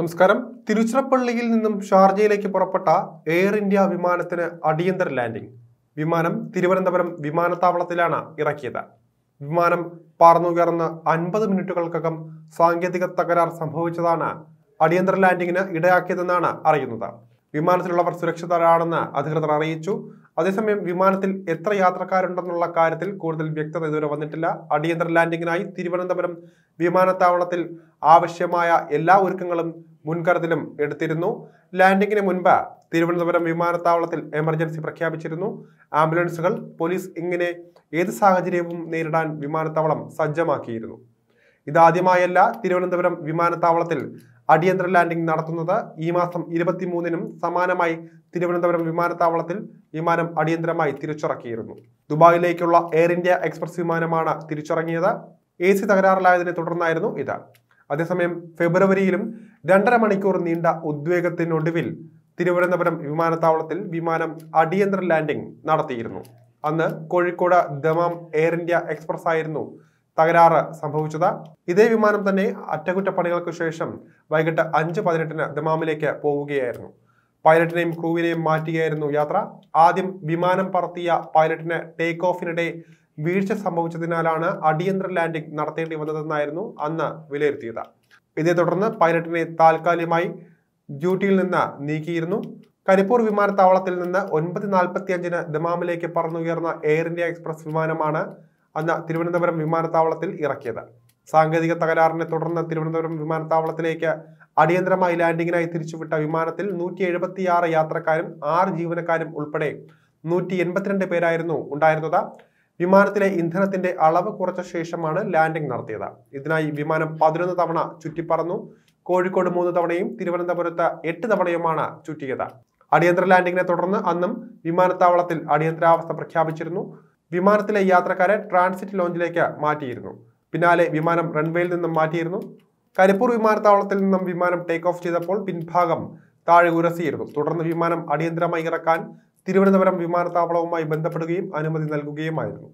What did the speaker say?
നമസ്കാരം തിരുച്ചിറപ്പള്ളിയിൽ നിന്നും ഷാർജയിലേക്ക് പുറപ്പെട്ട എയർ ഇന്ത്യ വിമാനത്തിന് അടിയന്തര ലാൻഡിംഗ് വിമാനം തിരുവനന്തപുരം വിമാനത്താവളത്തിലാണ് ഇറക്കിയത് വിമാനം പറന്നുയർന്ന് അൻപത് മിനിറ്റുകൾക്കകം സാങ്കേതിക തകരാർ സംഭവിച്ചതാണ് അടിയന്തര ലാൻഡിങ്ങിന് ഇടയാക്കിയതെന്നാണ് അറിയുന്നത് വിമാനത്തിലുള്ളവർ സുരക്ഷിതരാണെന്ന് അധികൃതർ അറിയിച്ചു അതേസമയം വിമാനത്തിൽ എത്ര യാത്രക്കാരുണ്ടെന്നുള്ള കാര്യത്തിൽ കൂടുതൽ വ്യക്തത ഇതുവരെ വന്നിട്ടില്ല അടിയന്തര ലാൻഡിങ്ങിനായി തിരുവനന്തപുരം വിമാനത്താവളത്തിൽ ആവശ്യമായ എല്ലാ ഒരുക്കങ്ങളും മുൻകരുതലും എടുത്തിരുന്നു ലാൻഡിങ്ങിന് മുൻപ് തിരുവനന്തപുരം വിമാനത്താവളത്തിൽ എമർജൻസി പ്രഖ്യാപിച്ചിരുന്നു ആംബുലൻസുകൾ പോലീസ് ഇങ്ങനെ ഏത് സാഹചര്യവും നേരിടാൻ വിമാനത്താവളം സജ്ജമാക്കിയിരുന്നു ഇതാദ്യമായല്ല തിരുവനന്തപുരം വിമാനത്താവളത്തിൽ അടിയന്തര ലാൻഡിംഗ് നടത്തുന്നത് ഈ മാസം ഇരുപത്തിമൂന്നിനും സമാനമായി തിരുവനന്തപുരം വിമാനത്താവളത്തിൽ വിമാനം അടിയന്തരമായി തിരിച്ചിറക്കിയിരുന്നു ദുബായിലേക്കുള്ള എയർ ഇന്ത്യ എക്സ്പ്രസ് വിമാനമാണ് തിരിച്ചിറങ്ങിയത് എ സി തകരാറിലായതിനെ തുടർന്നായിരുന്നു ഇത് അതേസമയം ഫെബ്രുവരിയിലും രണ്ടര മണിക്കൂർ നീണ്ട ഉദ്വേഗത്തിനൊടുവിൽ തിരുവനന്തപുരം വിമാനത്താവളത്തിൽ വിമാനം അടിയന്തര ലാൻഡിംഗ് നടത്തിയിരുന്നു അന്ന് Kozhikode Dammam Air India Express ആയിരുന്നു തകരാറ് സംഭവിച്ചത് ഇതേ വിമാനം തന്നെ അറ്റകുറ്റപ്പണികൾക്ക് ശേഷം വൈകിട്ട് അഞ്ച് പതിനെട്ടിന് ദമാമിലേക്ക് പോവുകയായിരുന്നു പൈലറ്റിനെയും ക്രൂവിനെയും മാറ്റുകയായിരുന്നു യാത്ര ആദ്യം വിമാനം പറത്തിയ പൈലറ്റിന് ടേക്ക് ഓഫിനിടെ വീഴ്ച സംഭവിച്ചതിനാലാണ് അടിയന്തര ലാൻഡിംഗ് നടത്തേണ്ടി വന്നതെന്നായിരുന്നു അന്ന് വിലയിരുത്തിയത് ഇതേ തുടർന്ന് പൈലറ്റിനെ താൽക്കാലികമായി ഡ്യൂട്ടിയിൽ നിന്ന് നീക്കിയിരുന്നു കരിപ്പൂർ വിമാനത്താവളത്തിൽ നിന്ന് ഒൻപത് നാൽപ്പത്തി അഞ്ചിന് ദമാമിലേക്ക് പറന്നുയർന്ന എയർ ഇന്ത്യ എക്സ്പ്രസ് വിമാനമാണ് അന്ന് തിരുവനന്തപുരം വിമാനത്താവളത്തിൽ ഇറക്കിയത് സാങ്കേതിക തകരാറിനെ തുടർന്ന് തിരുവനന്തപുരം വിമാനത്താവളത്തിലേക്ക് അടിയന്തരമായി ലാൻഡിങ്ങിനായി തിരിച്ചുവിട്ട വിമാനത്തിൽ നൂറ്റി എഴുപത്തിയാറ് യാത്രക്കാരും ആറ് ജീവനക്കാരും ഉൾപ്പെടെ നൂറ്റി എൺപത്തിരണ്ട് പേരായിരുന്നു ഉണ്ടായിരുന്നത് വിമാനത്തിലെ ഇന്ധനത്തിന്റെ അളവ് കുറച്ച ശേഷമാണ് ലാൻഡിംഗ് നടത്തിയത് ഇതിനായി വിമാനം പതിനൊന്ന് തവണ ചുറ്റിപ്പറന്നു കോഴിക്കോട് മൂന്ന് തവണയും തിരുവനന്തപുരത്ത് എട്ട് തവണയുമാണ് ചുറ്റിയത് അടിയന്തര ലാൻഡിങ്ങിനെ തുടർന്ന് അന്നും വിമാനത്താവളത്തിൽ അടിയന്തരാവസ്ഥ പ്രഖ്യാപിച്ചിരുന്നു വിമാനത്തിലെ യാത്രക്കാരെ ട്രാൻസിറ്റ് ലോഞ്ചിലേക്ക് മാറ്റിയിരുന്നു പിന്നാലെ വിമാനം റൺവേയിൽ നിന്നും മാറ്റിയിരുന്നു കരിപ്പൂർ വിമാനത്താവളത്തിൽ നിന്നും വിമാനം ടേക്ക് ഓഫ് ചെയ്തപ്പോൾ പിൻഭാഗം താഴെ ഉരസിയിരുന്നു തുടർന്ന് വിമാനം അടിയന്തരമായി ഇറക്കാൻ തിരുവനന്തപുരം വിമാനത്താവളവുമായി ബന്ധപ്പെടുകയും അനുമതി നൽകുകയുമായിരുന്നു